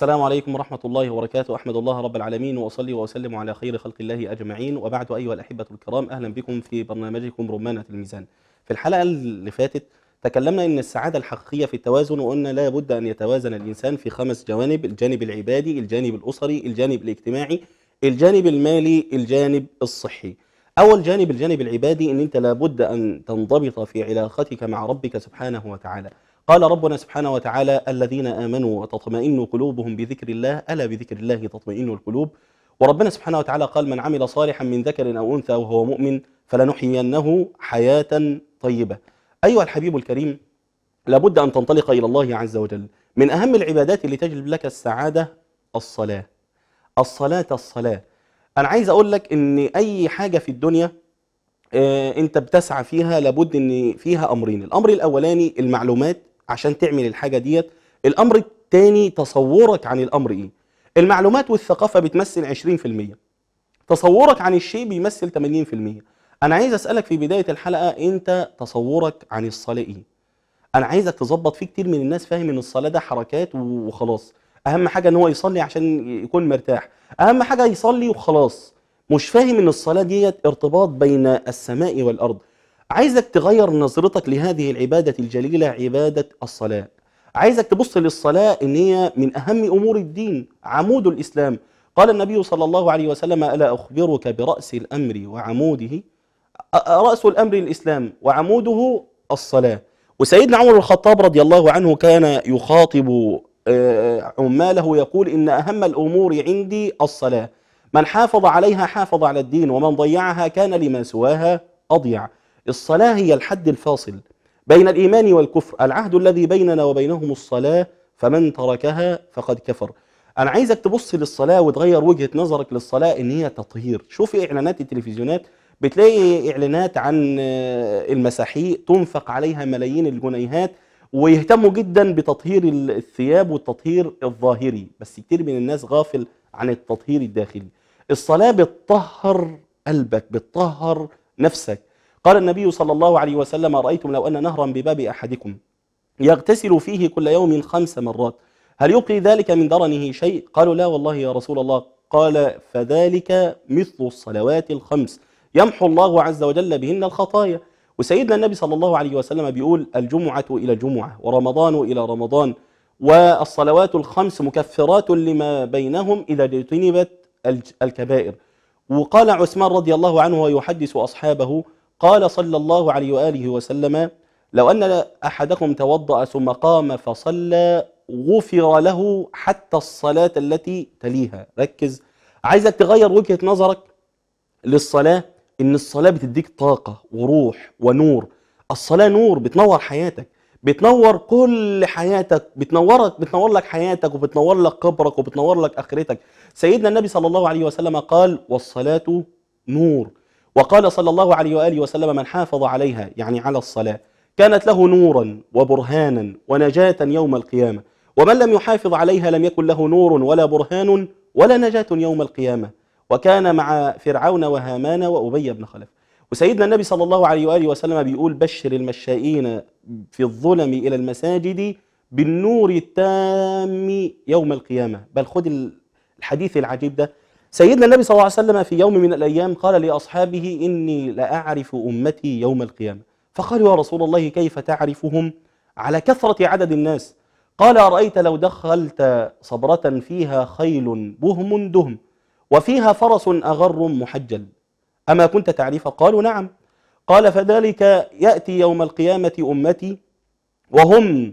السلام عليكم ورحمة الله وبركاته أحمد الله رب العالمين وأصلي وأسلم على خير خلق الله أجمعين وبعد أيها الأحبة الكرام أهلا بكم في برنامجكم رمانة الميزان في الحلقة اللي فاتت تكلمنا أن السعادة الحقيقية في التوازن وقلنا لا بد أن يتوازن الإنسان في خمس جوانب الجانب العبادي الجانب الأسري الجانب الاجتماعي الجانب المالي الجانب الصحي أول جانب الجانب العبادي أن أنت لابد أن تنضبط في علاقتك مع ربك سبحانه وتعالى قال ربنا سبحانه وتعالى الذين آمنوا وتطمئن قلوبهم بذكر الله ألا بذكر الله تطمئن القلوب وربنا سبحانه وتعالى قال من عمل صالحا من ذكر أو أنثى وهو مؤمن فلنحيينه حياة طيبة أيها الحبيب الكريم لابد أن تنطلق إلى الله عز وجل من أهم العبادات اللي تجلب لك السعادة الصلاة الصلاة الصلاة أنا عايز أقول لك إن أي حاجة في الدنيا آه، أنت بتسعى فيها لابد إن فيها أمرين الأمر الأولاني المعلومات عشان تعمل الحاجه ديت الامر الثاني تصورك عن الامر ايه المعلومات والثقافه بتمثل 20% تصورك عن الشيء بيمثل 80% انا عايز اسالك في بدايه الحلقه انت تصورك عن الصلاه ايه انا عايزك تظبط فيه كتير من الناس فاهم ان الصلاه ده حركات وخلاص اهم حاجه ان هو يصلي عشان يكون مرتاح اهم حاجه يصلي وخلاص مش فاهم ان الصلاه ديت ارتباط بين السماء والارض عايزك تغير نظرتك لهذه العبادة الجليلة عبادة الصلاة عايزك تبص للصلاة ان هي من اهم امور الدين عمود الاسلام قال النبي صلى الله عليه وسلم الا اخبرك براس الامر وعموده راس الامر الاسلام وعموده الصلاه وسيدنا عمر الخطاب رضي الله عنه كان يخاطب عماله يقول ان اهم الامور عندي الصلاه من حافظ عليها حافظ على الدين ومن ضيعها كان لما سواها اضيع الصلاة هي الحد الفاصل بين الإيمان والكفر العهد الذي بيننا وبينهم الصلاة فمن تركها فقد كفر أنا عايزك تبص للصلاة وتغير وجهة نظرك للصلاة إن هي تطهير شوفي إعلانات التلفزيونات بتلاقي إعلانات عن آه، المساحيق تنفق عليها ملايين الجنيهات ويهتموا جدا بتطهير الثياب والتطهير الظاهري بس كتير من الناس غافل عن التطهير الداخلي الصلاة بتطهر قلبك بتطهر نفسك قال النبي صلى الله عليه وسلم رأيتم لو أن نهرا بباب أحدكم يغتسل فيه كل يوم خمس مرات هل يبقي ذلك من درنه شيء قالوا لا والله يا رسول الله قال فذلك مثل الصلوات الخمس يمحو الله عز وجل بهن الخطايا وسيدنا النبي صلى الله عليه وسلم بيقول الجمعة إلى جمعة ورمضان إلى رمضان والصلوات الخمس مكفرات لما بينهم إذا اجتنبت الكبائر وقال عثمان رضي الله عنه ويحدث أصحابه قال صلى الله عليه وآله وسلم لو أن أحدكم توضأ ثم قام فصلى غفر له حتى الصلاة التي تليها ركز عايزك تغير وجهة نظرك للصلاة إن الصلاة بتديك طاقة وروح ونور الصلاة نور بتنور حياتك بتنور كل حياتك بتنورك بتنور لك حياتك وبتنور لك قبرك وبتنور لك آخرتك سيدنا النبي صلى الله عليه وسلم قال والصلاة نور وقال صلى الله عليه وآله وسلم من حافظ عليها يعني على الصلاة كانت له نورا وبرهانا ونجاة يوم القيامة ومن لم يحافظ عليها لم يكن له نور ولا برهان ولا نجاة يوم القيامة وكان مع فرعون وهامان وأبي بن خلف وسيدنا النبي صلى الله عليه وآله وسلم بيقول بشر المشائين في الظلم إلى المساجد بالنور التام يوم القيامة بل خد الحديث العجيب ده سيدنا النبي صلى الله عليه وسلم في يوم من الأيام قال لأصحابه إني لأعرف أمتي يوم القيامة فقالوا يا رسول الله كيف تعرفهم على كثرة عدد الناس قال أرأيت لو دخلت صبرة فيها خيل بهم دهم وفيها فرس أغر محجل أما كنت تعرف قالوا نعم قال فذلك يأتي يوم القيامة أمتي وهم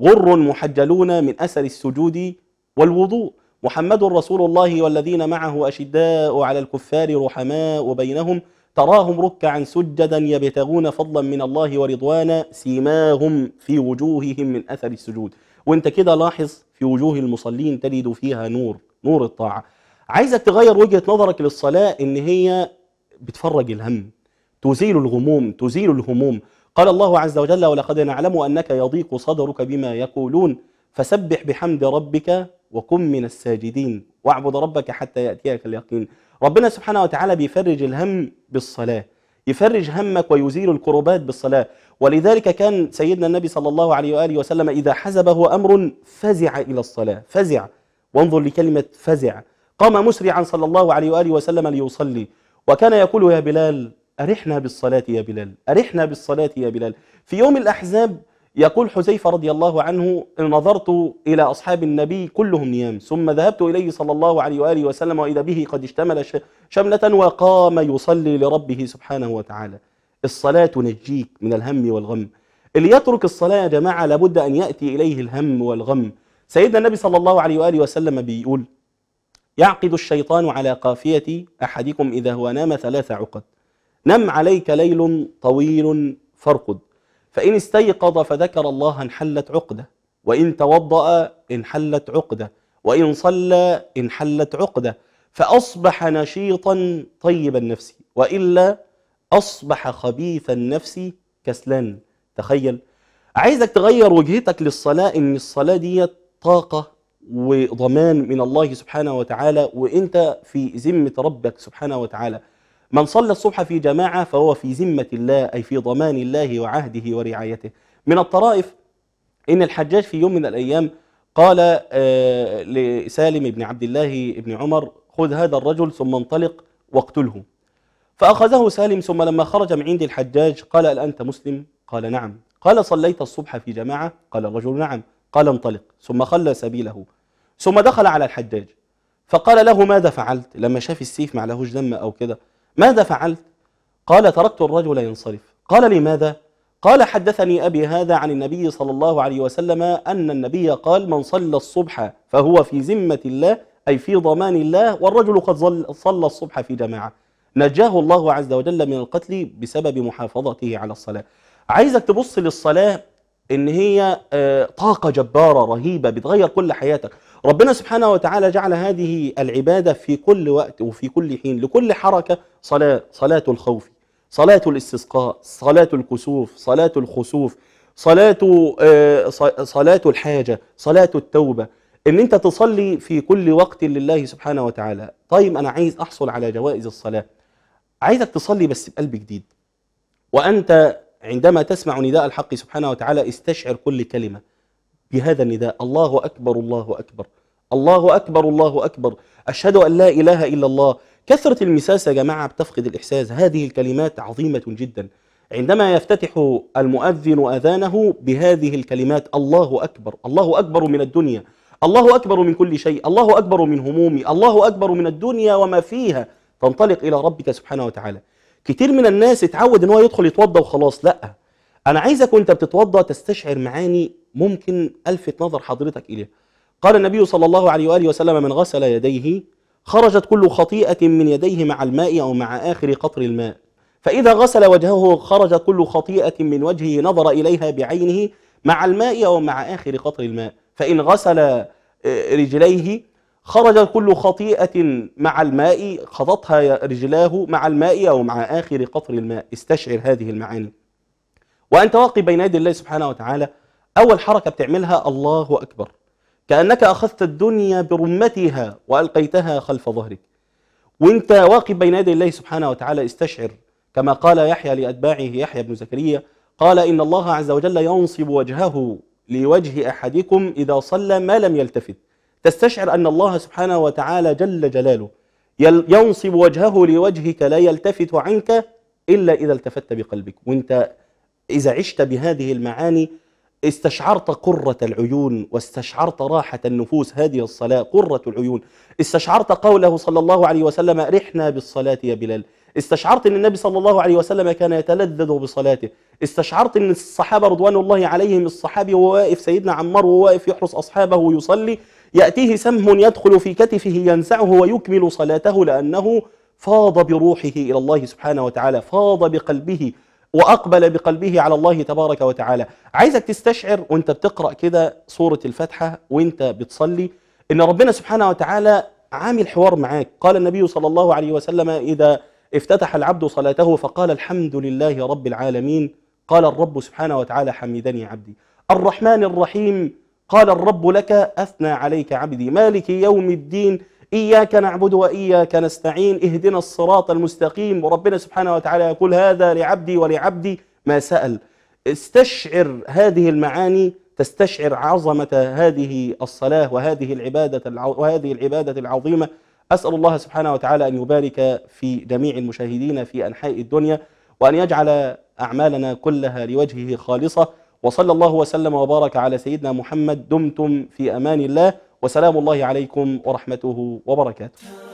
غر محجلون من أثر السجود والوضوء محمد رسول الله والذين معه أشداء على الكفار رحماء بينهم تراهم ركعا سجدا يبتغون فضلا من الله ورضوانا سيماهم في وجوههم من أثر السجود وانت كده لاحظ في وجوه المصلين تجد فيها نور نور الطاعة عايزك تغير وجهة نظرك للصلاة ان هي بتفرج الهم تزيل الغموم تزيل الهموم قال الله عز وجل ولقد نعلم أنك يضيق صدرك بما يقولون فسبح بحمد ربك وكن من الساجدين واعبد ربك حتى يأتيك اليقين ربنا سبحانه وتعالى بيفرج الهم بالصلاة يفرج همك ويزيل الكربات بالصلاة ولذلك كان سيدنا النبي صلى الله عليه وآله وسلم إذا حزبه أمر فزع إلى الصلاة فزع وانظر لكلمة فزع قام مسرعا صلى الله عليه وآله وسلم ليصلي وكان يقول يا بلال أرحنا بالصلاة يا بلال أرحنا بالصلاة يا بلال في يوم الأحزاب يقول حذيفة رضي الله عنه نظرت إلى أصحاب النبي كلهم نيام ثم ذهبت إليه صلى الله عليه وآله وسلم وإذا به قد اشتمل شملة وقام يصلي لربه سبحانه وتعالى الصلاة تنجيك من الهم والغم اللي يترك الصلاة يا جماعة لابد أن يأتي إليه الهم والغم سيدنا النبي صلى الله عليه وآله وسلم بيقول يعقد الشيطان على قافية أحدكم إذا هو نام ثلاث عقد نم عليك ليل طويل فارقد فإن استيقظ فذكر الله انحلت عقدة وإن توضأ انحلت عقدة وإن صلى انحلت عقدة فأصبح نشيطا طيب النفس وإلا أصبح خبيث النفس كسلان تخيل عايزك تغير وجهتك للصلاة إن الصلاة دي طاقة وضمان من الله سبحانه وتعالى وإنت في ذمة ربك سبحانه وتعالى من صلى الصبح في جماعة فهو في ذمة الله أي في ضمان الله وعهده ورعايته من الطرائف إن الحجاج في يوم من الأيام قال آه، لسالم بن عبد الله بن عمر خذ هذا الرجل ثم انطلق واقتله فأخذه سالم ثم لما خرج من عند الحجاج قال هل أنت مسلم؟ قال نعم قال صليت الصبح في جماعة؟ قال الرجل نعم قال انطلق ثم خلى سبيله ثم دخل على الحجاج فقال له ماذا فعلت لما شاف السيف ما دم أو كده ماذا فعلت قال تركت الرجل ينصرف قال لماذا قال حدثني أبي هذا عن النبي صلى الله عليه وسلم أن النبي قال من صلى الصبح فهو في ذمة الله أي في ضمان الله والرجل قد صلى الصبح في جماعة نجاه الله عز وجل من القتل بسبب محافظته على الصلاة عايزك تبص للصلاة ان هي آه، طاقه جباره رهيبه بتغير كل حياتك ربنا سبحانه وتعالى جعل هذه العباده في كل وقت وفي كل حين لكل حركه صلاه صلاه الخوف صلاه الاستسقاء صلاه الكسوف صلاه الخسوف صلاه آه، صلاه الحاجه صلاه التوبه ان انت تصلي في كل وقت لله سبحانه وتعالى طيب انا عايز احصل على جوائز الصلاه عايزك تصلي بس بقلب جديد وانت عندما تسمع نداء الحق سبحانه وتعالى استشعر كل كلمة بهذا النداء الله أكبر الله أكبر الله أكبر الله أكبر أشهد أن لا إله إلا الله كثرة المساس يا جماعة بتفقد الإحساس هذه الكلمات عظيمة جدا عندما يفتتح المؤذن أذانه بهذه الكلمات الله أكبر الله أكبر من الدنيا الله أكبر من كل شيء الله أكبر من همومي الله أكبر من الدنيا وما فيها تنطلق إلى ربك سبحانه وتعالى كتير من الناس اتعود ان هو يدخل يتوضى وخلاص لا انا عايزك وانت بتتوضى تستشعر معاني ممكن الفت نظر حضرتك اليها قال النبي صلى الله عليه واله وسلم من غسل يديه خرجت كل خطيئه من يديه مع الماء او مع اخر قطر الماء فاذا غسل وجهه خرجت كل خطيئه من وجهه نظر اليها بعينه مع الماء او مع اخر قطر الماء فان غسل آه، رجليه خرج كل خطيئة مع الماء خضتها رجلاه مع الماء أو مع آخر قطر الماء استشعر هذه المعاني وأنت واقف بين يدي الله سبحانه وتعالى أول حركة بتعملها الله أكبر كأنك أخذت الدنيا برمتها وألقيتها خلف ظهرك وانت واقف بين يدي الله سبحانه وتعالى استشعر كما قال يحيى لأتباعه يحيى بن زكريا قال إن الله عز وجل ينصب وجهه لوجه أحدكم إذا صلى ما لم يلتفت تستشعر أن الله سبحانه وتعالى جل جلاله ينصب وجهه لوجهك لا يلتفت عنك إلا إذا التفت بقلبك وانت إذا عشت بهذه المعاني استشعرت قرة العيون واستشعرت راحة النفوس هذه الصلاة قرة العيون استشعرت قوله صلى الله عليه وسلم رحنا بالصلاة يا بلال استشعرت ان النبي صلى الله عليه وسلم كان يتلذذ بصلاته استشعرت ان الصحابه رضوان الله عليهم الصحابي وهو واقف سيدنا عمار وهو واقف يحرس اصحابه ويصلي يأتيه سم يدخل في كتفه ينزعه ويكمل صلاته لأنه فاض بروحه إلى الله سبحانه وتعالى فاض بقلبه وأقبل بقلبه على الله تبارك وتعالى عايزك تستشعر وانت بتقرأ كده سورة الفاتحة وانت بتصلي إن ربنا سبحانه وتعالى عامل حوار معاك قال النبي صلى الله عليه وسلم إذا افتتح العبد صلاته فقال الحمد لله رب العالمين قال الرب سبحانه وتعالى حمدني عبدي الرحمن الرحيم قال الرب لك أثنى عليك عبدي مالك يوم الدين إياك نعبد وإياك نستعين اهدنا الصراط المستقيم وربنا سبحانه وتعالى يقول هذا لعبدي ولعبدي ما سأل استشعر هذه المعاني تستشعر عظمة هذه الصلاة وهذه العبادة وهذه العبادة العظيمة أسأل الله سبحانه وتعالى أن يبارك في جميع المشاهدين في أنحاء الدنيا وأن يجعل أعمالنا كلها لوجهه خالصة وصلى الله وسلم وبارك على سيدنا محمد دمتم في أمان الله وسلام الله عليكم ورحمته وبركاته